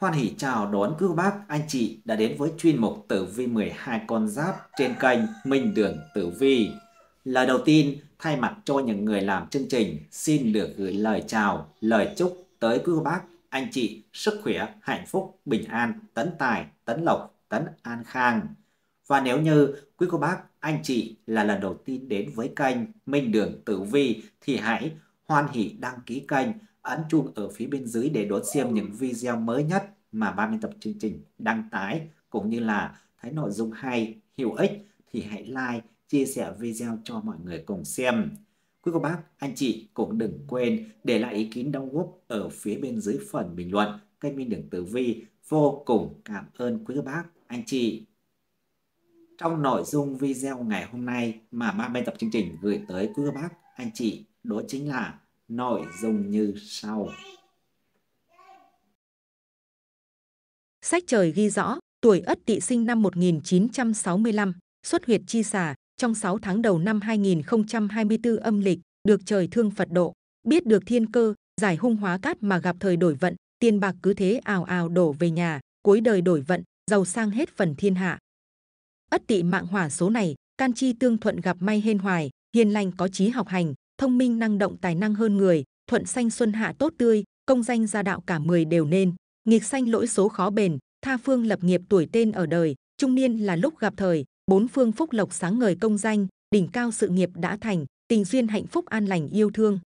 Hoan hỉ chào đón các bác, anh chị đã đến với chuyên mục Tử Vi 12 con giáp trên kênh Minh Đường Tử Vi. Lời đầu tiên, thay mặt cho những người làm chương trình, xin được gửi lời chào, lời chúc tới các bác, anh chị sức khỏe, hạnh phúc, bình an, tấn tài, tấn lộc, tấn an khang. Và nếu như quý cô bác, anh chị là lần đầu tiên đến với kênh Minh Đường Tử Vi thì hãy hoan hỉ đăng ký kênh ấn chuông ở phía bên dưới để đón xem những video mới nhất mà 30 tập chương trình đăng tải cũng như là thấy nội dung hay, hữu ích thì hãy like, chia sẻ video cho mọi người cùng xem. Quý cô bác, anh chị cũng đừng quên để lại ý kiến đóng góp ở phía bên dưới phần bình luận. Kênh Minh Đường Tử Vi vô cùng cảm ơn quý cô bác, anh chị. Trong nội dung video ngày hôm nay mà ban biên tập chương trình gửi tới quý cô bác, anh chị đó chính là nội dung như sau. Sách trời ghi rõ, tuổi Ất Tỵ sinh năm 1965, xuất huyệt chi xà trong 6 tháng đầu năm 2024 âm lịch, được trời thương Phật độ, biết được thiên cơ, giải hung hóa cát mà gặp thời đổi vận, tiền bạc cứ thế ào ào đổ về nhà, cuối đời đổi vận, giàu sang hết phần thiên hạ. Ất tỵ mạng hỏa số này, can chi tương thuận gặp may hên hoài, hiền lành có trí học hành, thông minh năng động tài năng hơn người, thuận xanh xuân hạ tốt tươi, công danh gia đạo cả 10 đều nên, nghịch xanh lỗi số khó bền, tha phương lập nghiệp tuổi tên ở đời, trung niên là lúc gặp thời, bốn phương phúc lộc sáng ngời công danh, đỉnh cao sự nghiệp đã thành, tình duyên hạnh phúc an lành yêu thương.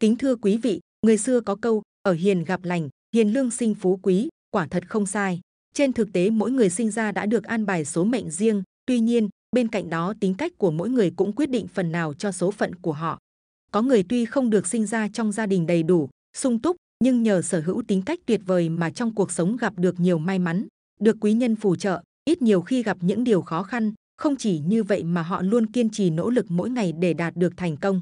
Kính thưa quý vị, người xưa có câu, ở hiền gặp lành, hiền lương sinh phú quý, quả thật không sai. Trên thực tế mỗi người sinh ra đã được an bài số mệnh riêng, tuy nhiên, Bên cạnh đó tính cách của mỗi người cũng quyết định phần nào cho số phận của họ. Có người tuy không được sinh ra trong gia đình đầy đủ, sung túc, nhưng nhờ sở hữu tính cách tuyệt vời mà trong cuộc sống gặp được nhiều may mắn, được quý nhân phù trợ, ít nhiều khi gặp những điều khó khăn, không chỉ như vậy mà họ luôn kiên trì nỗ lực mỗi ngày để đạt được thành công.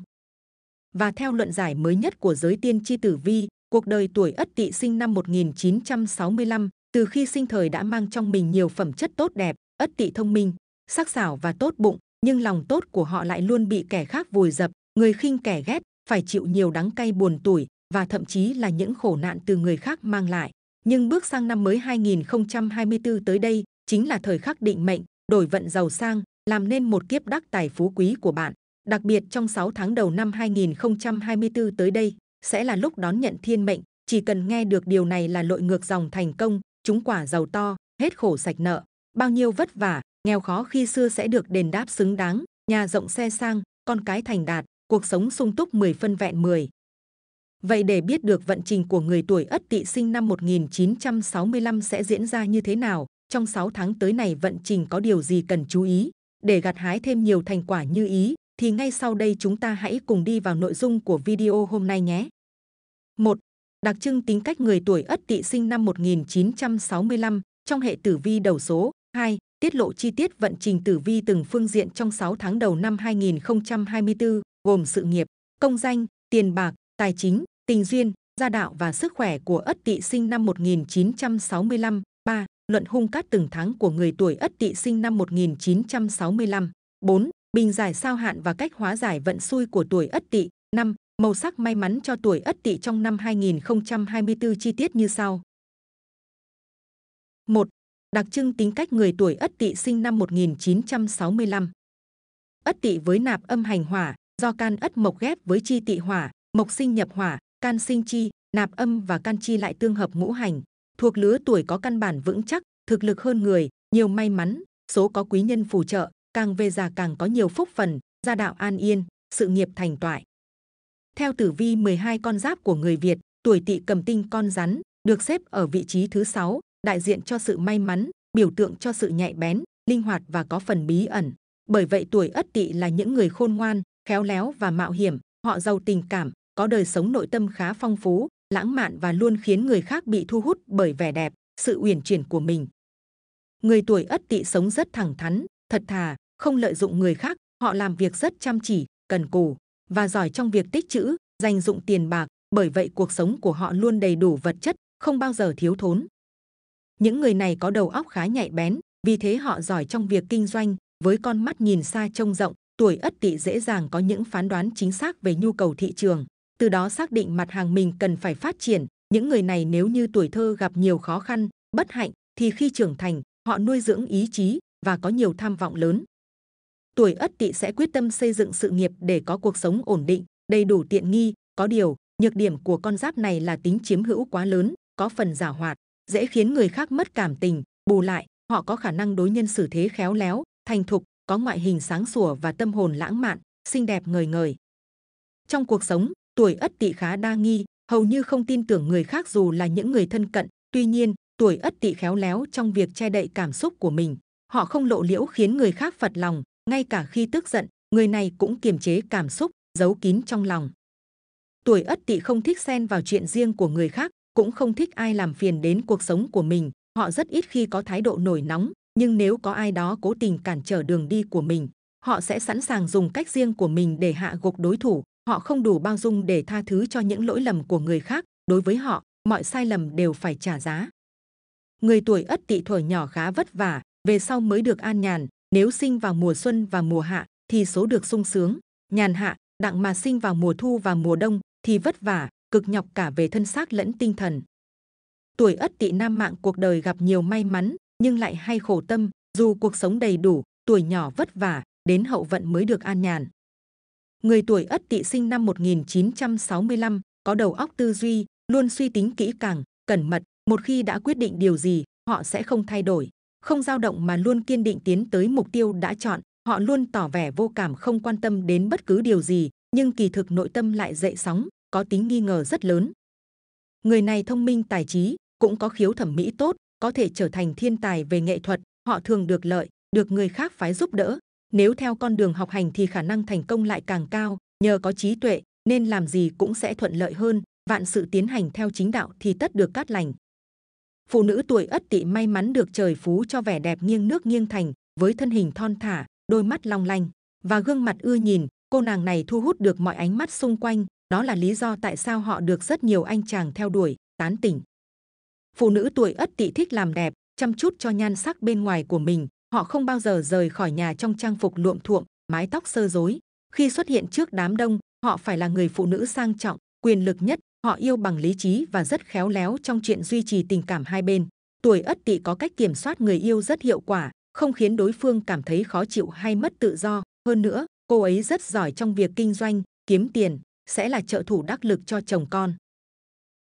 Và theo luận giải mới nhất của giới tiên tri tử vi, cuộc đời tuổi Ất Tỵ sinh năm 1965, từ khi sinh thời đã mang trong mình nhiều phẩm chất tốt đẹp, Ất Tỵ thông minh, sắc sảo và tốt bụng nhưng lòng tốt của họ lại luôn bị kẻ khác vùi dập người khinh kẻ ghét phải chịu nhiều đắng cay buồn tủi và thậm chí là những khổ nạn từ người khác mang lại nhưng bước sang năm mới 2024 tới đây chính là thời khắc định mệnh đổi vận giàu sang làm nên một kiếp đắc tài phú quý của bạn đặc biệt trong 6 tháng đầu năm 2024 tới đây sẽ là lúc đón nhận thiên mệnh chỉ cần nghe được điều này là lội ngược dòng thành công, chúng quả giàu to, hết khổ sạch nợ. Bao nhiêu vất vả, nghèo khó khi xưa sẽ được đền đáp xứng đáng, nhà rộng xe sang, con cái thành đạt, cuộc sống sung túc 10 phân vẹn 10. Vậy để biết được vận trình của người tuổi Ất Tỵ sinh năm 1965 sẽ diễn ra như thế nào, trong 6 tháng tới này vận trình có điều gì cần chú ý, để gặt hái thêm nhiều thành quả như ý, thì ngay sau đây chúng ta hãy cùng đi vào nội dung của video hôm nay nhé. 1. Đặc trưng tính cách người tuổi Ất Tỵ sinh năm 1965 trong hệ tử vi đầu số 2, tiết lộ chi tiết vận trình tử vi từng phương diện trong 6 tháng đầu năm 2024, gồm sự nghiệp, công danh, tiền bạc, tài chính, tình duyên, gia đạo và sức khỏe của Ất Tỵ sinh năm 1965. 3. Luận hung cát từng tháng của người tuổi Ất Tỵ sinh năm 1965. 4. Bình giải sao hạn và cách hóa giải vận xui của tuổi Ất Tỵ. 5. Màu sắc may mắn cho tuổi Ất Tỵ trong năm 2024 chi tiết như sau. 1 đặc trưng tính cách người tuổi Ất Tỵ sinh năm 1965. Ất Tỵ với nạp âm hành hỏa, do can Ất mộc ghép với chi Tỵ hỏa, mộc sinh nhập hỏa, can sinh chi, nạp âm và can chi lại tương hợp ngũ hành, thuộc lứa tuổi có căn bản vững chắc, thực lực hơn người, nhiều may mắn, số có quý nhân phù trợ, càng về già càng có nhiều phúc phần, gia đạo an yên, sự nghiệp thành toại. Theo tử vi 12 con giáp của người Việt, tuổi Tỵ cầm tinh con rắn, được xếp ở vị trí thứ 6, đại diện cho sự may mắn, biểu tượng cho sự nhạy bén, linh hoạt và có phần bí ẩn. Bởi vậy tuổi Ất Tỵ là những người khôn ngoan, khéo léo và mạo hiểm, họ giàu tình cảm, có đời sống nội tâm khá phong phú, lãng mạn và luôn khiến người khác bị thu hút bởi vẻ đẹp, sự uyển chuyển của mình. Người tuổi Ất Tỵ sống rất thẳng thắn, thật thà, không lợi dụng người khác, họ làm việc rất chăm chỉ, cần cù và giỏi trong việc tích trữ, dành dụng tiền bạc, bởi vậy cuộc sống của họ luôn đầy đủ vật chất, không bao giờ thiếu thốn những người này có đầu óc khá nhạy bén vì thế họ giỏi trong việc kinh doanh với con mắt nhìn xa trông rộng tuổi ất tỵ dễ dàng có những phán đoán chính xác về nhu cầu thị trường từ đó xác định mặt hàng mình cần phải phát triển những người này nếu như tuổi thơ gặp nhiều khó khăn bất hạnh thì khi trưởng thành họ nuôi dưỡng ý chí và có nhiều tham vọng lớn tuổi ất tỵ sẽ quyết tâm xây dựng sự nghiệp để có cuộc sống ổn định đầy đủ tiện nghi có điều nhược điểm của con giáp này là tính chiếm hữu quá lớn có phần giả hoạt dễ khiến người khác mất cảm tình bù lại họ có khả năng đối nhân xử thế khéo léo thành thục có ngoại hình sáng sủa và tâm hồn lãng mạn xinh đẹp ngời ngời trong cuộc sống tuổi ất tỵ khá đa nghi hầu như không tin tưởng người khác dù là những người thân cận tuy nhiên tuổi ất tỵ khéo léo trong việc che đậy cảm xúc của mình họ không lộ liễu khiến người khác phật lòng ngay cả khi tức giận người này cũng kiềm chế cảm xúc giấu kín trong lòng tuổi ất tỵ không thích xen vào chuyện riêng của người khác cũng không thích ai làm phiền đến cuộc sống của mình. Họ rất ít khi có thái độ nổi nóng, nhưng nếu có ai đó cố tình cản trở đường đi của mình, họ sẽ sẵn sàng dùng cách riêng của mình để hạ gục đối thủ. Họ không đủ bao dung để tha thứ cho những lỗi lầm của người khác. Đối với họ, mọi sai lầm đều phải trả giá. Người tuổi ất tỵ tuổi nhỏ khá vất vả, về sau mới được an nhàn. Nếu sinh vào mùa xuân và mùa hạ thì số được sung sướng, nhàn hạ, đặng mà sinh vào mùa thu và mùa đông thì vất vả, cực nhọc cả về thân xác lẫn tinh thần. Tuổi ất tỵ nam mạng cuộc đời gặp nhiều may mắn, nhưng lại hay khổ tâm, dù cuộc sống đầy đủ, tuổi nhỏ vất vả, đến hậu vận mới được an nhàn. Người tuổi ất tỵ sinh năm 1965, có đầu óc tư duy, luôn suy tính kỹ càng, cẩn mật, một khi đã quyết định điều gì, họ sẽ không thay đổi, không dao động mà luôn kiên định tiến tới mục tiêu đã chọn, họ luôn tỏ vẻ vô cảm không quan tâm đến bất cứ điều gì, nhưng kỳ thực nội tâm lại dậy sóng, có tính nghi ngờ rất lớn. Người này thông minh tài trí, cũng có khiếu thẩm mỹ tốt, có thể trở thành thiên tài về nghệ thuật, họ thường được lợi, được người khác phái giúp đỡ. Nếu theo con đường học hành thì khả năng thành công lại càng cao, nhờ có trí tuệ nên làm gì cũng sẽ thuận lợi hơn, vạn sự tiến hành theo chính đạo thì tất được cát lành. Phụ nữ tuổi Ất Tỵ may mắn được trời phú cho vẻ đẹp nghiêng nước nghiêng thành, với thân hình thon thả, đôi mắt long lanh và gương mặt ưa nhìn, cô nàng này thu hút được mọi ánh mắt xung quanh, đó là lý do tại sao họ được rất nhiều anh chàng theo đuổi, tán tỉnh. Phụ nữ tuổi ất tỵ thích làm đẹp, chăm chút cho nhan sắc bên ngoài của mình. Họ không bao giờ rời khỏi nhà trong trang phục luộm thuộm, mái tóc sơ rối. Khi xuất hiện trước đám đông, họ phải là người phụ nữ sang trọng, quyền lực nhất. Họ yêu bằng lý trí và rất khéo léo trong chuyện duy trì tình cảm hai bên. Tuổi ất tỵ có cách kiểm soát người yêu rất hiệu quả, không khiến đối phương cảm thấy khó chịu hay mất tự do. Hơn nữa, cô ấy rất giỏi trong việc kinh doanh, kiếm tiền, sẽ là trợ thủ đắc lực cho chồng con.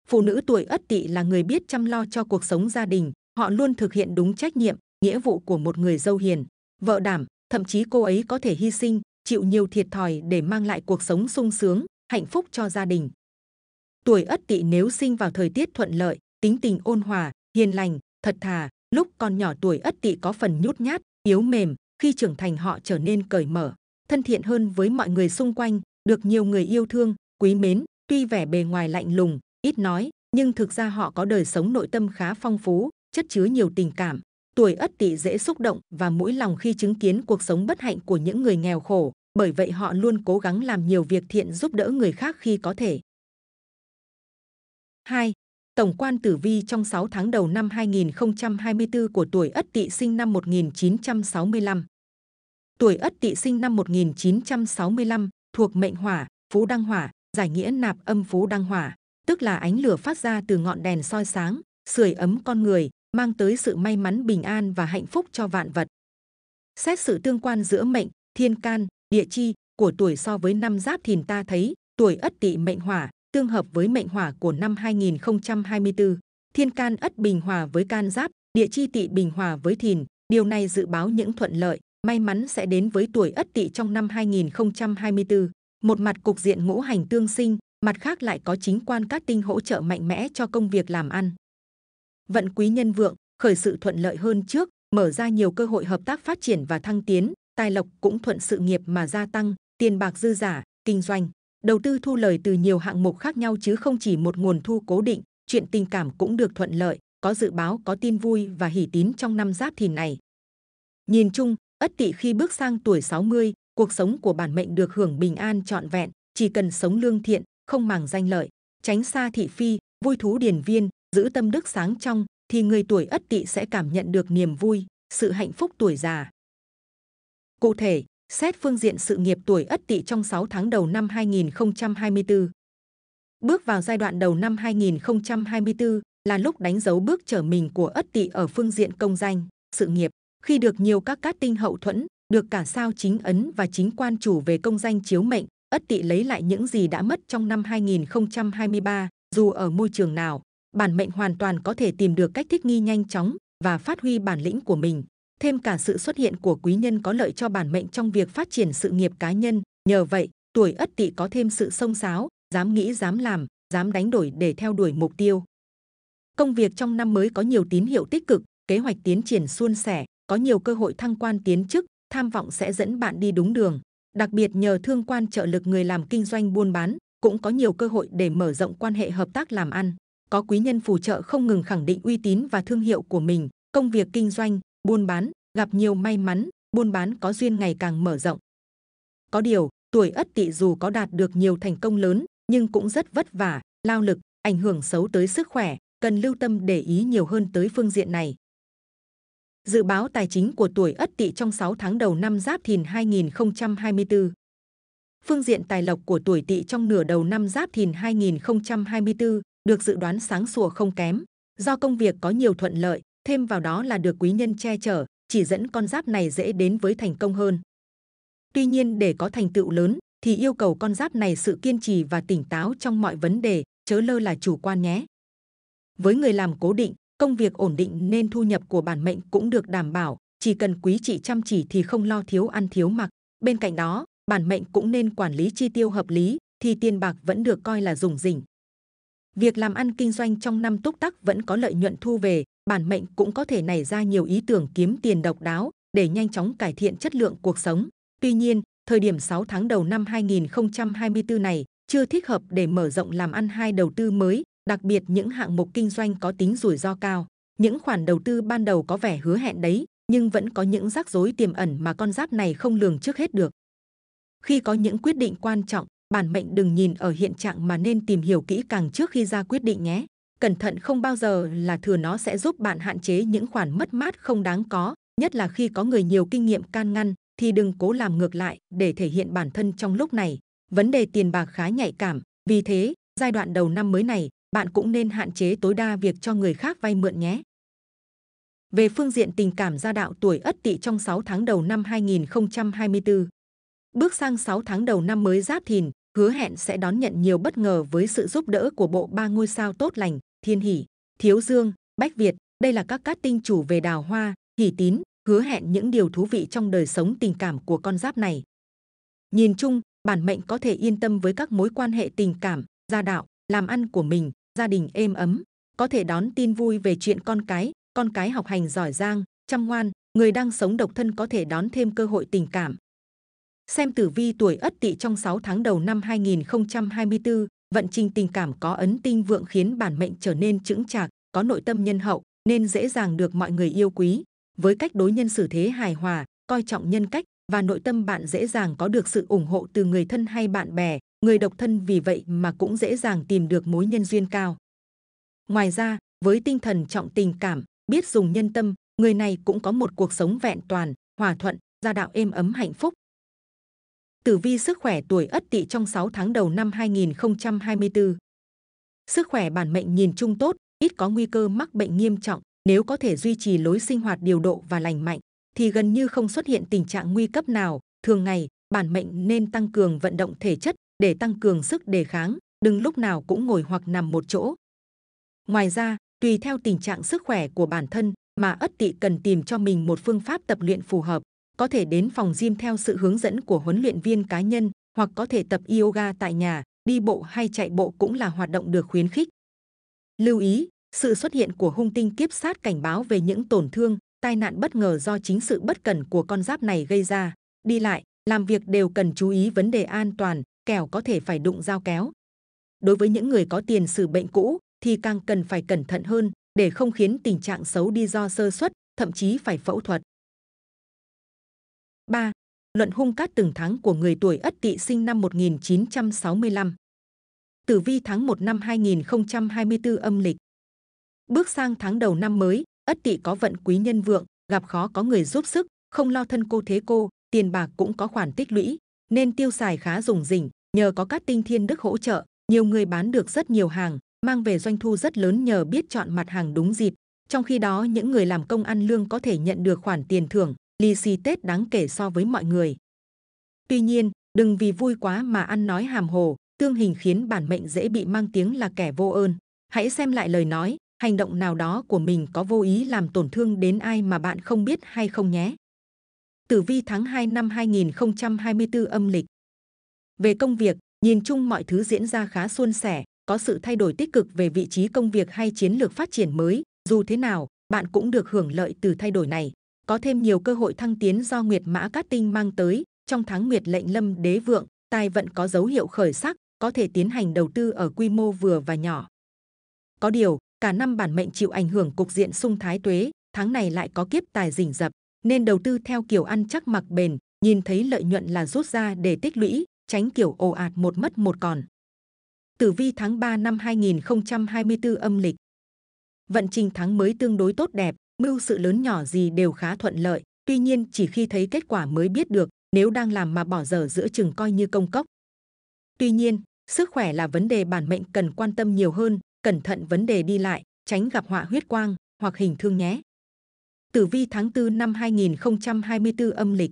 Phụ nữ tuổi Ất Tỵ là người biết chăm lo cho cuộc sống gia đình, họ luôn thực hiện đúng trách nhiệm, nghĩa vụ của một người dâu hiền, vợ đảm, thậm chí cô ấy có thể hy sinh, chịu nhiều thiệt thòi để mang lại cuộc sống sung sướng, hạnh phúc cho gia đình. Tuổi Ất Tỵ nếu sinh vào thời tiết thuận lợi, tính tình ôn hòa, hiền lành, thật thà, lúc còn nhỏ tuổi Ất Tỵ có phần nhút nhát, yếu mềm, khi trưởng thành họ trở nên cởi mở, thân thiện hơn với mọi người xung quanh, được nhiều người yêu thương, quý mến, tuy vẻ bề ngoài lạnh lùng, ít nói, nhưng thực ra họ có đời sống nội tâm khá phong phú, chất chứa nhiều tình cảm. Tuổi Ất Tỵ dễ xúc động và mũi lòng khi chứng kiến cuộc sống bất hạnh của những người nghèo khổ, bởi vậy họ luôn cố gắng làm nhiều việc thiện giúp đỡ người khác khi có thể. 2. Tổng quan tử vi trong 6 tháng đầu năm 2024 của tuổi Ất Tỵ sinh năm 1965. Tuổi Ất Tỵ sinh năm 1965, thuộc mệnh hỏa, phú đăng hỏa, giải nghĩa nạp âm phú đăng hỏa, tức là ánh lửa phát ra từ ngọn đèn soi sáng, sưởi ấm con người, mang tới sự may mắn bình an và hạnh phúc cho vạn vật. Xét sự tương quan giữa mệnh, thiên can, địa chi của tuổi so với năm giáp thìn ta thấy tuổi ất tỵ mệnh hỏa tương hợp với mệnh hỏa của năm 2024. Thiên can ất bình hòa với can giáp, địa chi tỵ bình hòa với thìn. Điều này dự báo những thuận lợi, may mắn sẽ đến với tuổi ất tỵ trong năm 2024. Một mặt cục diện ngũ hành tương sinh, mặt khác lại có chính quan cát tinh hỗ trợ mạnh mẽ cho công việc làm ăn. Vận quý nhân vượng, khởi sự thuận lợi hơn trước, mở ra nhiều cơ hội hợp tác phát triển và thăng tiến, tài lộc cũng thuận sự nghiệp mà gia tăng, tiền bạc dư giả, kinh doanh, đầu tư thu lời từ nhiều hạng mục khác nhau chứ không chỉ một nguồn thu cố định, chuyện tình cảm cũng được thuận lợi, có dự báo có tin vui và hỷ tín trong năm giáp thìn này. Nhìn chung, Ất Tỵ khi bước sang tuổi 60, cuộc sống của bản mệnh được hưởng bình an trọn vẹn, chỉ cần sống lương thiện, không màng danh lợi, tránh xa thị phi, vui thú điển viên, giữ tâm đức sáng trong, thì người tuổi Ất Tỵ sẽ cảm nhận được niềm vui, sự hạnh phúc tuổi già. Cụ thể, xét phương diện sự nghiệp tuổi Ất Tỵ trong 6 tháng đầu năm 2024. Bước vào giai đoạn đầu năm 2024 là lúc đánh dấu bước trở mình của Ất Tỵ ở phương diện công danh, sự nghiệp. Khi được nhiều các cát tinh hậu thuẫn, được cả sao chính ấn và chính quan chủ về công danh chiếu mệnh, Ất Tỵ lấy lại những gì đã mất trong năm 2023, dù ở môi trường nào, bản mệnh hoàn toàn có thể tìm được cách thích nghi nhanh chóng và phát huy bản lĩnh của mình. Thêm cả sự xuất hiện của quý nhân có lợi cho bản mệnh trong việc phát triển sự nghiệp cá nhân, nhờ vậy, tuổi Ất Tỵ có thêm sự sông sáo, dám nghĩ dám làm, dám đánh đổi để theo đuổi mục tiêu. Công việc trong năm mới có nhiều tín hiệu tích cực, kế hoạch tiến triển suôn sẻ, có nhiều cơ hội thăng quan tiến chức, tham vọng sẽ dẫn bạn đi đúng đường. Đặc biệt nhờ thương quan trợ lực người làm kinh doanh buôn bán, cũng có nhiều cơ hội để mở rộng quan hệ hợp tác làm ăn. Có quý nhân phù trợ không ngừng khẳng định uy tín và thương hiệu của mình, công việc kinh doanh, buôn bán, gặp nhiều may mắn, buôn bán có duyên ngày càng mở rộng. Có điều, tuổi ất tỵ dù có đạt được nhiều thành công lớn, nhưng cũng rất vất vả, lao lực, ảnh hưởng xấu tới sức khỏe, cần lưu tâm để ý nhiều hơn tới phương diện này. Dự báo tài chính của tuổi Ất Tỵ trong 6 tháng đầu năm Giáp Thìn 2024. Phương diện tài lộc của tuổi Tỵ trong nửa đầu năm Giáp Thìn 2024 được dự đoán sáng sủa không kém, do công việc có nhiều thuận lợi, thêm vào đó là được quý nhân che chở, chỉ dẫn con giáp này dễ đến với thành công hơn. Tuy nhiên để có thành tựu lớn thì yêu cầu con giáp này sự kiên trì và tỉnh táo trong mọi vấn đề, chớ lơ là chủ quan nhé. Với người làm cố định, công việc ổn định nên thu nhập của bản mệnh cũng được đảm bảo, chỉ cần quý chị chăm chỉ thì không lo thiếu ăn thiếu mặc. Bên cạnh đó, bản mệnh cũng nên quản lý chi tiêu hợp lý thì tiền bạc vẫn được coi là dùng rỉnh. Việc làm ăn kinh doanh trong năm túc tắc vẫn có lợi nhuận thu về, bản mệnh cũng có thể nảy ra nhiều ý tưởng kiếm tiền độc đáo để nhanh chóng cải thiện chất lượng cuộc sống. Tuy nhiên, thời điểm 6 tháng đầu năm 2024 này chưa thích hợp để mở rộng làm ăn hay đầu tư mới đặc biệt những hạng mục kinh doanh có tính rủi ro cao. Những khoản đầu tư ban đầu có vẻ hứa hẹn đấy, nhưng vẫn có những rắc rối tiềm ẩn mà con giáp này không lường trước hết được. Khi có những quyết định quan trọng, bản mệnh đừng nhìn ở hiện trạng mà nên tìm hiểu kỹ càng trước khi ra quyết định nhé. Cẩn thận không bao giờ là thừa nó sẽ giúp bạn hạn chế những khoản mất mát không đáng có, nhất là khi có người nhiều kinh nghiệm can ngăn thì đừng cố làm ngược lại để thể hiện bản thân trong lúc này. Vấn đề tiền bạc khá nhạy cảm, vì thế giai đoạn đầu năm mới này bạn cũng nên hạn chế tối đa việc cho người khác vay mượn nhé. Về phương diện tình cảm gia đạo tuổi Ất Tỵ trong 6 tháng đầu năm 2024. Bước sang 6 tháng đầu năm mới Giáp Thìn, hứa hẹn sẽ đón nhận nhiều bất ngờ với sự giúp đỡ của bộ ba ngôi sao tốt lành, Thiên Hỷ, Thiếu Dương, Bách Việt. Đây là các cát tinh chủ về đào hoa, hỷ tín, hứa hẹn những điều thú vị trong đời sống tình cảm của con giáp này. Nhìn chung, bản mệnh có thể yên tâm với các mối quan hệ tình cảm, gia đạo, làm ăn của mình, gia đình êm ấm, có thể đón tin vui về chuyện con cái, con cái học hành giỏi giang, chăm ngoan, người đang sống độc thân có thể đón thêm cơ hội tình cảm. Xem tử vi tuổi Ất Tỵ trong 6 tháng đầu năm 2024, vận trình tình cảm có ấn tinh vượng khiến bản mệnh trở nên chững chạc, có nội tâm nhân hậu nên dễ dàng được mọi người yêu quý. Với cách đối nhân xử thế hài hòa, coi trọng nhân cách và nội tâm bạn dễ dàng có được sự ủng hộ từ người thân hay bạn bè, người độc thân vì vậy mà cũng dễ dàng tìm được mối nhân duyên cao. Ngoài ra, với tinh thần trọng tình cảm, biết dùng nhân tâm, người này cũng có một cuộc sống vẹn toàn, hòa thuận, gia đạo êm ấm hạnh phúc. Tử vi sức khỏe tuổi Ất Tỵ trong 6 tháng đầu năm 2024. Sức khỏe bản mệnh nhìn chung tốt, ít có nguy cơ mắc bệnh nghiêm trọng, nếu có thể duy trì lối sinh hoạt điều độ và lành mạnh thì gần như không xuất hiện tình trạng nguy cấp nào. Thường ngày, bản mệnh nên tăng cường vận động thể chất, để tăng cường sức đề kháng, đừng lúc nào cũng ngồi hoặc nằm một chỗ. Ngoài ra, tùy theo tình trạng sức khỏe của bản thân mà ất tỵ cần tìm cho mình một phương pháp tập luyện phù hợp, có thể đến phòng gym theo sự hướng dẫn của huấn luyện viên cá nhân hoặc có thể tập yoga tại nhà, đi bộ hay chạy bộ cũng là hoạt động được khuyến khích. Lưu ý, sự xuất hiện của hung tinh kiếp sát cảnh báo về những tổn thương, tai nạn bất ngờ do chính sự bất cẩn của con giáp này gây ra. Đi lại, làm việc đều cần chú ý vấn đề an toàn, kẻo có thể phải đụng dao kéo. Đối với những người có tiền sử bệnh cũ thì càng cần phải cẩn thận hơn để không khiến tình trạng xấu đi do sơ suất, thậm chí phải phẫu thuật. 3. Luận hung cát từng tháng của người tuổi Ất Tỵ sinh năm 1965. Tử vi tháng 1 năm 2024 âm lịch. Bước sang tháng đầu năm mới, Ất Tỵ có vận quý nhân vượng, gặp khó có người giúp sức, không lo thân cô thế cô, tiền bạc cũng có khoản tích lũy, nên tiêu xài khá dùng rỉnh, Nhờ có các tinh thiên đức hỗ trợ, nhiều người bán được rất nhiều hàng, mang về doanh thu rất lớn nhờ biết chọn mặt hàng đúng dịp. Trong khi đó những người làm công ăn lương có thể nhận được khoản tiền thưởng, lì xì Tết đáng kể so với mọi người. Tuy nhiên, đừng vì vui quá mà ăn nói hàm hồ, tương hình khiến bản mệnh dễ bị mang tiếng là kẻ vô ơn. Hãy xem lại lời nói, hành động nào đó của mình có vô ý làm tổn thương đến ai mà bạn không biết hay không nhé. Tử vi tháng 2 năm 2024 âm lịch về công việc, nhìn chung mọi thứ diễn ra khá suôn sẻ, có sự thay đổi tích cực về vị trí công việc hay chiến lược phát triển mới, dù thế nào, bạn cũng được hưởng lợi từ thay đổi này. Có thêm nhiều cơ hội thăng tiến do Nguyệt Mã Cát Tinh mang tới, trong tháng Nguyệt lệnh Lâm Đế Vượng, tài vận có dấu hiệu khởi sắc, có thể tiến hành đầu tư ở quy mô vừa và nhỏ. Có điều, cả năm bản mệnh chịu ảnh hưởng cục diện sung thái tuế, tháng này lại có kiếp tài rình rập, nên đầu tư theo kiểu ăn chắc mặc bền, nhìn thấy lợi nhuận là rút ra để tích lũy, tránh kiểu ồ ạt một mất một còn. Tử vi tháng 3 năm 2024 âm lịch. Vận trình tháng mới tương đối tốt đẹp, mưu sự lớn nhỏ gì đều khá thuận lợi, tuy nhiên chỉ khi thấy kết quả mới biết được, nếu đang làm mà bỏ dở giữa chừng coi như công cốc. Tuy nhiên, sức khỏe là vấn đề bản mệnh cần quan tâm nhiều hơn, cẩn thận vấn đề đi lại, tránh gặp họa huyết quang hoặc hình thương nhé. Tử vi tháng 4 năm 2024 âm lịch.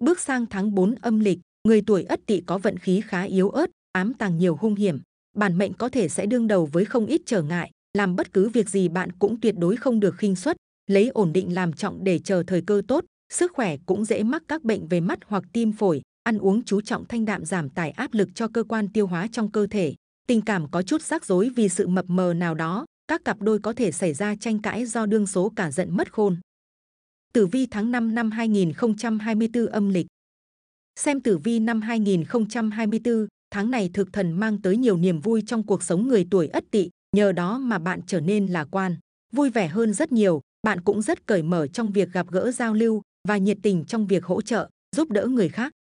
Bước sang tháng 4 âm lịch, Người tuổi ất tỵ có vận khí khá yếu ớt, ám tàng nhiều hung hiểm, bản mệnh có thể sẽ đương đầu với không ít trở ngại, làm bất cứ việc gì bạn cũng tuyệt đối không được khinh suất, lấy ổn định làm trọng để chờ thời cơ tốt, sức khỏe cũng dễ mắc các bệnh về mắt hoặc tim phổi, ăn uống chú trọng thanh đạm giảm tải áp lực cho cơ quan tiêu hóa trong cơ thể, tình cảm có chút rắc rối vì sự mập mờ nào đó, các cặp đôi có thể xảy ra tranh cãi do đương số cả giận mất khôn. Tử vi tháng 5 năm 2024 âm lịch Xem tử vi năm 2024, tháng này thực thần mang tới nhiều niềm vui trong cuộc sống người tuổi ất tỵ, nhờ đó mà bạn trở nên lạc quan, vui vẻ hơn rất nhiều, bạn cũng rất cởi mở trong việc gặp gỡ giao lưu và nhiệt tình trong việc hỗ trợ, giúp đỡ người khác.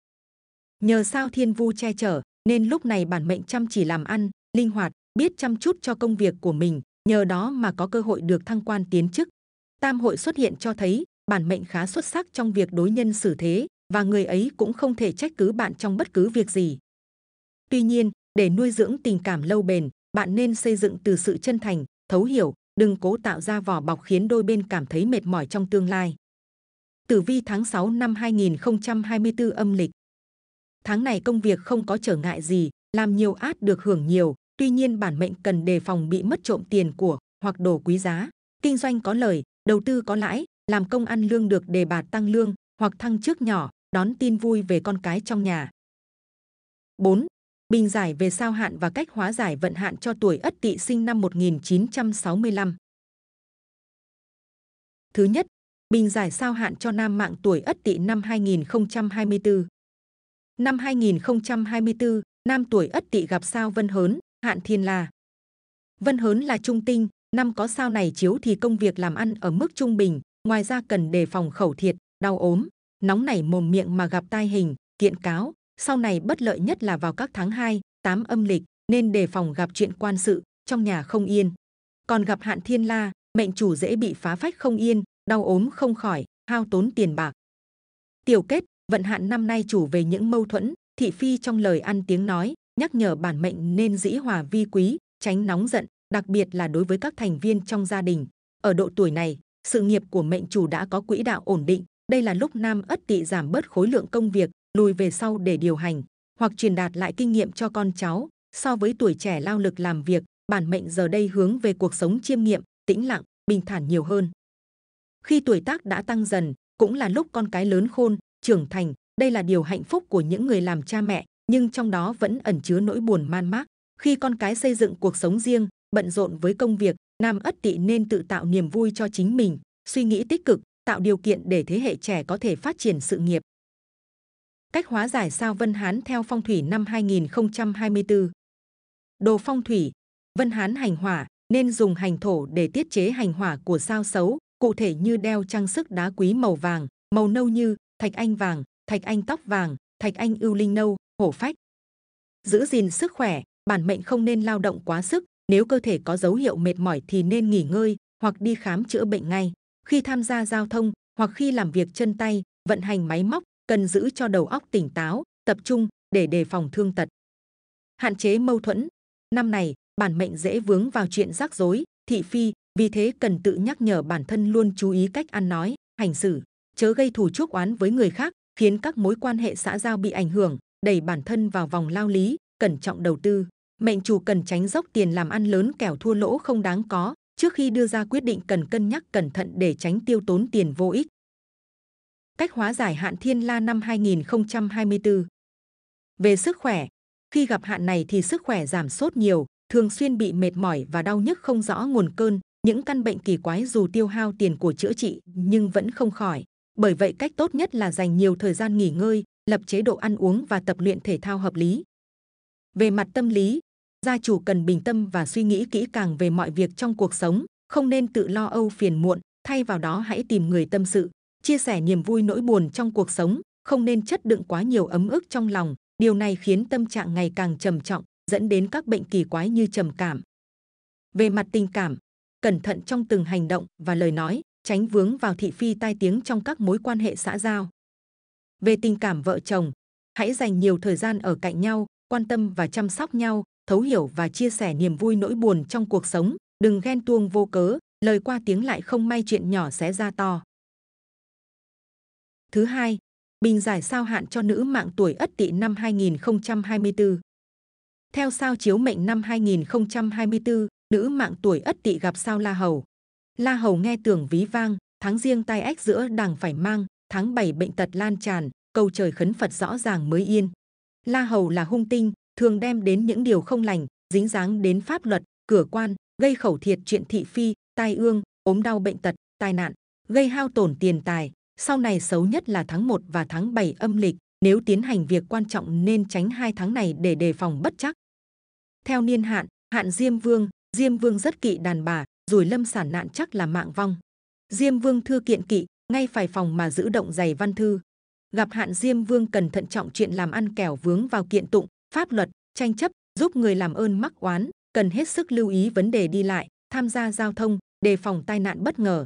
Nhờ sao thiên vu che chở, nên lúc này bản mệnh chăm chỉ làm ăn, linh hoạt, biết chăm chút cho công việc của mình, nhờ đó mà có cơ hội được thăng quan tiến chức. Tam hội xuất hiện cho thấy bản mệnh khá xuất sắc trong việc đối nhân xử thế, và người ấy cũng không thể trách cứ bạn trong bất cứ việc gì. Tuy nhiên, để nuôi dưỡng tình cảm lâu bền, bạn nên xây dựng từ sự chân thành, thấu hiểu, đừng cố tạo ra vỏ bọc khiến đôi bên cảm thấy mệt mỏi trong tương lai. Tử vi tháng 6 năm 2024 âm lịch. Tháng này công việc không có trở ngại gì, làm nhiều át được hưởng nhiều, tuy nhiên bản mệnh cần đề phòng bị mất trộm tiền của hoặc đồ quý giá. Kinh doanh có lời, đầu tư có lãi, làm công ăn lương được đề bạt tăng lương hoặc thăng chức nhỏ, đón tin vui về con cái trong nhà. 4. Bình giải về sao hạn và cách hóa giải vận hạn cho tuổi Ất Tỵ sinh năm 1965. Thứ nhất, bình giải sao hạn cho nam mạng tuổi Ất Tỵ năm 2024. Năm 2024, nam tuổi Ất Tỵ gặp sao Vân Hớn, hạn thiên la. Vân Hớn là trung tinh, năm có sao này chiếu thì công việc làm ăn ở mức trung bình, ngoài ra cần đề phòng khẩu thiệt, đau ốm, nóng nảy mồm miệng mà gặp tai hình, kiện cáo, sau này bất lợi nhất là vào các tháng 2, 8 âm lịch, nên đề phòng gặp chuyện quan sự, trong nhà không yên. Còn gặp hạn thiên la, mệnh chủ dễ bị phá phách không yên, đau ốm không khỏi, hao tốn tiền bạc. Tiểu kết, vận hạn năm nay chủ về những mâu thuẫn, thị phi trong lời ăn tiếng nói, nhắc nhở bản mệnh nên dĩ hòa vi quý, tránh nóng giận, đặc biệt là đối với các thành viên trong gia đình. Ở độ tuổi này, sự nghiệp của mệnh chủ đã có quỹ đạo ổn định, đây là lúc Nam Ất Tỵ giảm bớt khối lượng công việc, lùi về sau để điều hành, hoặc truyền đạt lại kinh nghiệm cho con cháu. So với tuổi trẻ lao lực làm việc, bản mệnh giờ đây hướng về cuộc sống chiêm nghiệm, tĩnh lặng, bình thản nhiều hơn. Khi tuổi tác đã tăng dần, cũng là lúc con cái lớn khôn, trưởng thành. Đây là điều hạnh phúc của những người làm cha mẹ, nhưng trong đó vẫn ẩn chứa nỗi buồn man mác. Khi con cái xây dựng cuộc sống riêng, bận rộn với công việc, nam ất tỵ nên tự tạo niềm vui cho chính mình, suy nghĩ tích cực, tạo điều kiện để thế hệ trẻ có thể phát triển sự nghiệp. Cách hóa giải sao Vân Hán theo phong thủy năm 2024. Đồ phong thủy, Vân Hán hành hỏa nên dùng hành thổ để tiết chế hành hỏa của sao xấu, cụ thể như đeo trang sức đá quý màu vàng, màu nâu như thạch anh vàng, thạch anh tóc vàng, thạch anh ưu linh nâu, hổ phách. Giữ gìn sức khỏe, bản mệnh không nên lao động quá sức, nếu cơ thể có dấu hiệu mệt mỏi thì nên nghỉ ngơi hoặc đi khám chữa bệnh ngay khi tham gia giao thông hoặc khi làm việc chân tay vận hành máy móc cần giữ cho đầu óc tỉnh táo tập trung để đề phòng thương tật hạn chế mâu thuẫn năm này bản mệnh dễ vướng vào chuyện rắc rối thị phi vì thế cần tự nhắc nhở bản thân luôn chú ý cách ăn nói hành xử chớ gây thù chuốc oán với người khác khiến các mối quan hệ xã giao bị ảnh hưởng đẩy bản thân vào vòng lao lý cẩn trọng đầu tư mệnh chủ cần tránh dốc tiền làm ăn lớn kẻo thua lỗ không đáng có Trước khi đưa ra quyết định cần cân nhắc cẩn thận để tránh tiêu tốn tiền vô ích. Cách hóa giải hạn thiên la năm 2024 Về sức khỏe, khi gặp hạn này thì sức khỏe giảm sốt nhiều, thường xuyên bị mệt mỏi và đau nhức không rõ nguồn cơn. Những căn bệnh kỳ quái dù tiêu hao tiền của chữa trị nhưng vẫn không khỏi. Bởi vậy cách tốt nhất là dành nhiều thời gian nghỉ ngơi, lập chế độ ăn uống và tập luyện thể thao hợp lý. Về mặt tâm lý, gia chủ cần bình tâm và suy nghĩ kỹ càng về mọi việc trong cuộc sống, không nên tự lo âu phiền muộn, thay vào đó hãy tìm người tâm sự, chia sẻ niềm vui nỗi buồn trong cuộc sống, không nên chất đựng quá nhiều ấm ức trong lòng, điều này khiến tâm trạng ngày càng trầm trọng, dẫn đến các bệnh kỳ quái như trầm cảm. Về mặt tình cảm, cẩn thận trong từng hành động và lời nói, tránh vướng vào thị phi tai tiếng trong các mối quan hệ xã giao. Về tình cảm vợ chồng, hãy dành nhiều thời gian ở cạnh nhau, quan tâm và chăm sóc nhau, thấu hiểu và chia sẻ niềm vui nỗi buồn trong cuộc sống, đừng ghen tuông vô cớ, lời qua tiếng lại không may chuyện nhỏ sẽ ra to. Thứ hai, bình giải sao hạn cho nữ mạng tuổi Ất Tỵ năm 2024. Theo sao chiếu mệnh năm 2024, nữ mạng tuổi Ất Tỵ gặp sao La Hầu. La Hầu nghe tưởng ví vang, tháng riêng tai ách giữa đàng phải mang, tháng bảy bệnh tật lan tràn, cầu trời khấn Phật rõ ràng mới yên. La Hầu là hung tinh, thường đem đến những điều không lành, dính dáng đến pháp luật, cửa quan, gây khẩu thiệt chuyện thị phi, tai ương, ốm đau bệnh tật, tai nạn, gây hao tổn tiền tài. Sau này xấu nhất là tháng 1 và tháng 7 âm lịch, nếu tiến hành việc quan trọng nên tránh hai tháng này để đề phòng bất chắc. Theo niên hạn, hạn Diêm Vương, Diêm Vương rất kỵ đàn bà, rồi lâm sản nạn chắc là mạng vong. Diêm Vương thư kiện kỵ, ngay phải phòng mà giữ động giày văn thư. Gặp hạn Diêm Vương cần thận trọng chuyện làm ăn kẻo vướng vào kiện tụng, pháp luật, tranh chấp, giúp người làm ơn mắc oán, cần hết sức lưu ý vấn đề đi lại, tham gia giao thông, đề phòng tai nạn bất ngờ.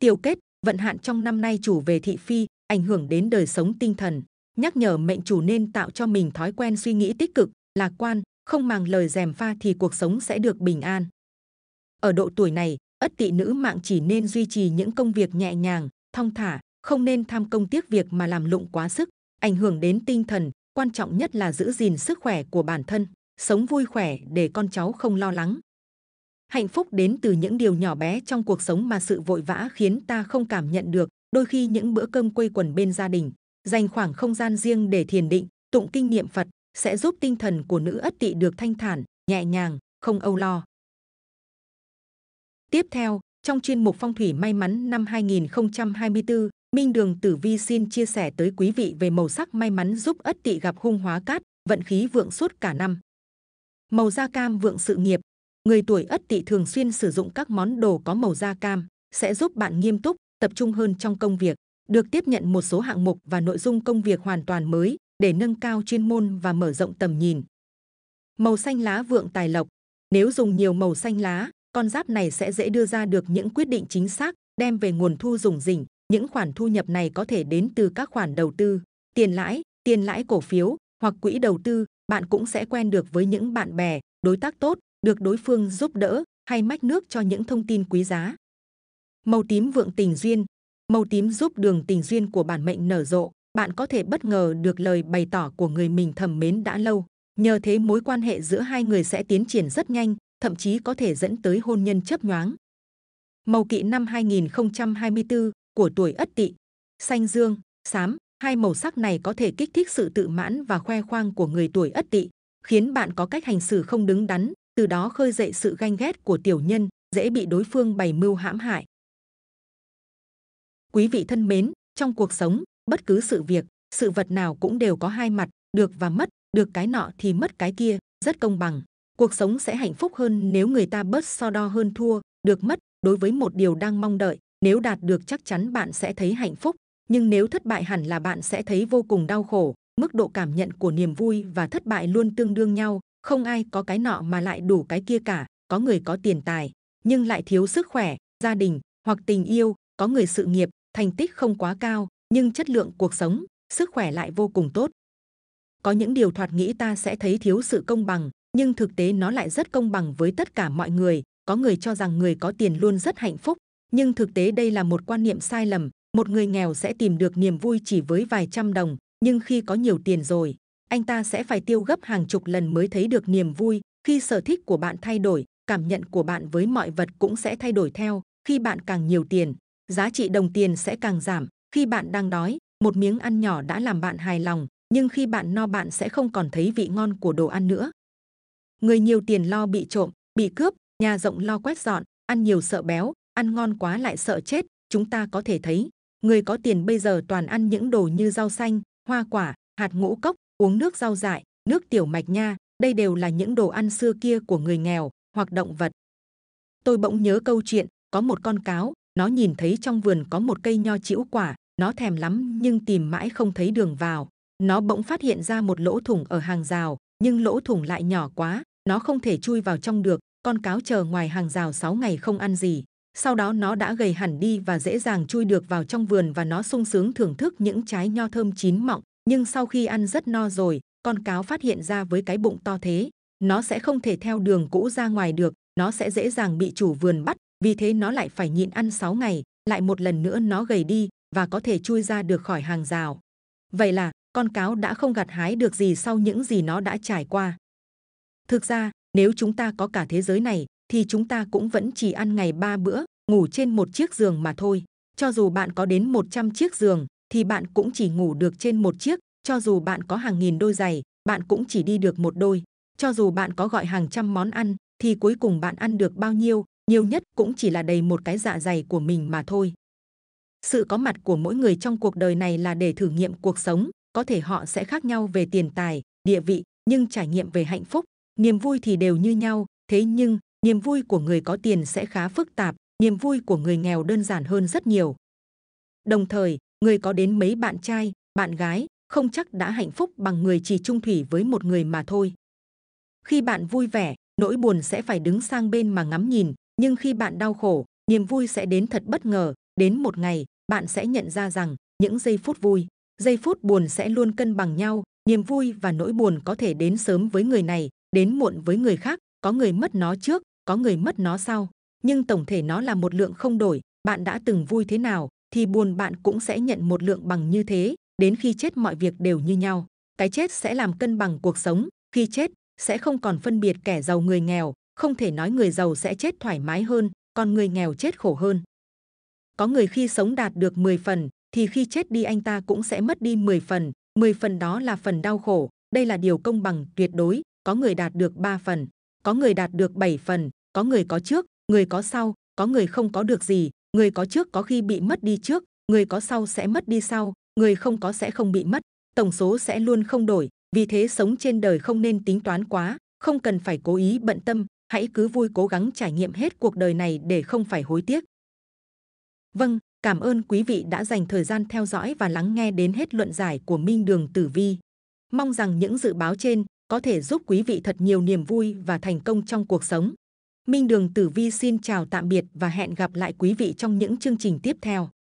Tiểu kết, vận hạn trong năm nay chủ về thị phi, ảnh hưởng đến đời sống tinh thần, nhắc nhở mệnh chủ nên tạo cho mình thói quen suy nghĩ tích cực, lạc quan, không màng lời dèm pha thì cuộc sống sẽ được bình an. Ở độ tuổi này, ất tỵ nữ mạng chỉ nên duy trì những công việc nhẹ nhàng, thong thả, không nên tham công tiếc việc mà làm lụng quá sức, ảnh hưởng đến tinh thần, quan trọng nhất là giữ gìn sức khỏe của bản thân, sống vui khỏe để con cháu không lo lắng. Hạnh phúc đến từ những điều nhỏ bé trong cuộc sống mà sự vội vã khiến ta không cảm nhận được, đôi khi những bữa cơm quây quần bên gia đình, dành khoảng không gian riêng để thiền định, tụng kinh niệm Phật sẽ giúp tinh thần của nữ ất tỵ được thanh thản, nhẹ nhàng, không âu lo. Tiếp theo, trong chuyên mục phong thủy may mắn năm 2024, Minh Đường Tử Vi xin chia sẻ tới quý vị về màu sắc may mắn giúp ất tỵ gặp hung hóa cát, vận khí vượng suốt cả năm. Màu da cam vượng sự nghiệp. Người tuổi ất tỵ thường xuyên sử dụng các món đồ có màu da cam, sẽ giúp bạn nghiêm túc, tập trung hơn trong công việc, được tiếp nhận một số hạng mục và nội dung công việc hoàn toàn mới để nâng cao chuyên môn và mở rộng tầm nhìn. Màu xanh lá vượng tài lộc. Nếu dùng nhiều màu xanh lá, con giáp này sẽ dễ đưa ra được những quyết định chính xác, đem về nguồn thu dùng rỉnh, những khoản thu nhập này có thể đến từ các khoản đầu tư, tiền lãi, tiền lãi cổ phiếu hoặc quỹ đầu tư, bạn cũng sẽ quen được với những bạn bè, đối tác tốt, được đối phương giúp đỡ hay mách nước cho những thông tin quý giá. Màu tím vượng tình duyên, màu tím giúp đường tình duyên của bản mệnh nở rộ, bạn có thể bất ngờ được lời bày tỏ của người mình thầm mến đã lâu. Nhờ thế mối quan hệ giữa hai người sẽ tiến triển rất nhanh, thậm chí có thể dẫn tới hôn nhân chấp nhoáng. Màu kỵ năm 2024, của tuổi ất tỵ xanh dương xám hai màu sắc này có thể kích thích sự tự mãn và khoe khoang của người tuổi ất tỵ khiến bạn có cách hành xử không đứng đắn từ đó khơi dậy sự ganh ghét của tiểu nhân dễ bị đối phương bày mưu hãm hại quý vị thân mến trong cuộc sống bất cứ sự việc sự vật nào cũng đều có hai mặt được và mất được cái nọ thì mất cái kia rất công bằng cuộc sống sẽ hạnh phúc hơn nếu người ta bớt so đo hơn thua được mất đối với một điều đang mong đợi nếu đạt được chắc chắn bạn sẽ thấy hạnh phúc nhưng nếu thất bại hẳn là bạn sẽ thấy vô cùng đau khổ mức độ cảm nhận của niềm vui và thất bại luôn tương đương nhau không ai có cái nọ mà lại đủ cái kia cả có người có tiền tài nhưng lại thiếu sức khỏe gia đình hoặc tình yêu có người sự nghiệp thành tích không quá cao nhưng chất lượng cuộc sống sức khỏe lại vô cùng tốt có những điều thoạt nghĩ ta sẽ thấy thiếu sự công bằng nhưng thực tế nó lại rất công bằng với tất cả mọi người có người cho rằng người có tiền luôn rất hạnh phúc nhưng thực tế đây là một quan niệm sai lầm một người nghèo sẽ tìm được niềm vui chỉ với vài trăm đồng nhưng khi có nhiều tiền rồi anh ta sẽ phải tiêu gấp hàng chục lần mới thấy được niềm vui khi sở thích của bạn thay đổi cảm nhận của bạn với mọi vật cũng sẽ thay đổi theo khi bạn càng nhiều tiền giá trị đồng tiền sẽ càng giảm khi bạn đang đói một miếng ăn nhỏ đã làm bạn hài lòng nhưng khi bạn no bạn sẽ không còn thấy vị ngon của đồ ăn nữa người nhiều tiền lo bị trộm bị cướp nhà rộng lo quét dọn ăn nhiều sợ béo ăn ngon quá lại sợ chết chúng ta có thể thấy người có tiền bây giờ toàn ăn những đồ như rau xanh hoa quả hạt ngũ cốc uống nước rau dại nước tiểu mạch nha đây đều là những đồ ăn xưa kia của người nghèo hoặc động vật tôi bỗng nhớ câu chuyện có một con cáo nó nhìn thấy trong vườn có một cây nho chĩu quả nó thèm lắm nhưng tìm mãi không thấy đường vào nó bỗng phát hiện ra một lỗ thủng ở hàng rào nhưng lỗ thủng lại nhỏ quá nó không thể chui vào trong được con cáo chờ ngoài hàng rào 6 ngày không ăn gì sau đó nó đã gầy hẳn đi và dễ dàng chui được vào trong vườn và nó sung sướng thưởng thức những trái nho thơm chín mọng. Nhưng sau khi ăn rất no rồi, con cáo phát hiện ra với cái bụng to thế, nó sẽ không thể theo đường cũ ra ngoài được, nó sẽ dễ dàng bị chủ vườn bắt, vì thế nó lại phải nhịn ăn 6 ngày, lại một lần nữa nó gầy đi và có thể chui ra được khỏi hàng rào. Vậy là con cáo đã không gặt hái được gì sau những gì nó đã trải qua. Thực ra, nếu chúng ta có cả thế giới này, thì chúng ta cũng vẫn chỉ ăn ngày ba bữa, ngủ trên một chiếc giường mà thôi. Cho dù bạn có đến 100 chiếc giường, thì bạn cũng chỉ ngủ được trên một chiếc. Cho dù bạn có hàng nghìn đôi giày, bạn cũng chỉ đi được một đôi. Cho dù bạn có gọi hàng trăm món ăn, thì cuối cùng bạn ăn được bao nhiêu, nhiều nhất cũng chỉ là đầy một cái dạ dày của mình mà thôi. Sự có mặt của mỗi người trong cuộc đời này là để thử nghiệm cuộc sống, có thể họ sẽ khác nhau về tiền tài, địa vị, nhưng trải nghiệm về hạnh phúc, niềm vui thì đều như nhau, thế nhưng niềm vui của người có tiền sẽ khá phức tạp, niềm vui của người nghèo đơn giản hơn rất nhiều. Đồng thời, người có đến mấy bạn trai, bạn gái không chắc đã hạnh phúc bằng người chỉ trung thủy với một người mà thôi. Khi bạn vui vẻ, nỗi buồn sẽ phải đứng sang bên mà ngắm nhìn, nhưng khi bạn đau khổ, niềm vui sẽ đến thật bất ngờ, đến một ngày, bạn sẽ nhận ra rằng những giây phút vui, giây phút buồn sẽ luôn cân bằng nhau, niềm vui và nỗi buồn có thể đến sớm với người này, đến muộn với người khác, có người mất nó trước, có người mất nó sau nhưng tổng thể nó là một lượng không đổi bạn đã từng vui thế nào thì buồn bạn cũng sẽ nhận một lượng bằng như thế đến khi chết mọi việc đều như nhau cái chết sẽ làm cân bằng cuộc sống khi chết sẽ không còn phân biệt kẻ giàu người nghèo không thể nói người giàu sẽ chết thoải mái hơn còn người nghèo chết khổ hơn có người khi sống đạt được 10 phần thì khi chết đi anh ta cũng sẽ mất đi 10 phần 10 phần đó là phần đau khổ đây là điều công bằng tuyệt đối có người đạt được 3 phần có người đạt được 7 phần, có người có trước, người có sau, có người không có được gì, người có trước có khi bị mất đi trước, người có sau sẽ mất đi sau, người không có sẽ không bị mất, tổng số sẽ luôn không đổi, vì thế sống trên đời không nên tính toán quá, không cần phải cố ý bận tâm, hãy cứ vui cố gắng trải nghiệm hết cuộc đời này để không phải hối tiếc. Vâng, cảm ơn quý vị đã dành thời gian theo dõi và lắng nghe đến hết luận giải của Minh Đường Tử Vi. Mong rằng những dự báo trên có thể giúp quý vị thật nhiều niềm vui và thành công trong cuộc sống. Minh Đường Tử Vi xin chào tạm biệt và hẹn gặp lại quý vị trong những chương trình tiếp theo.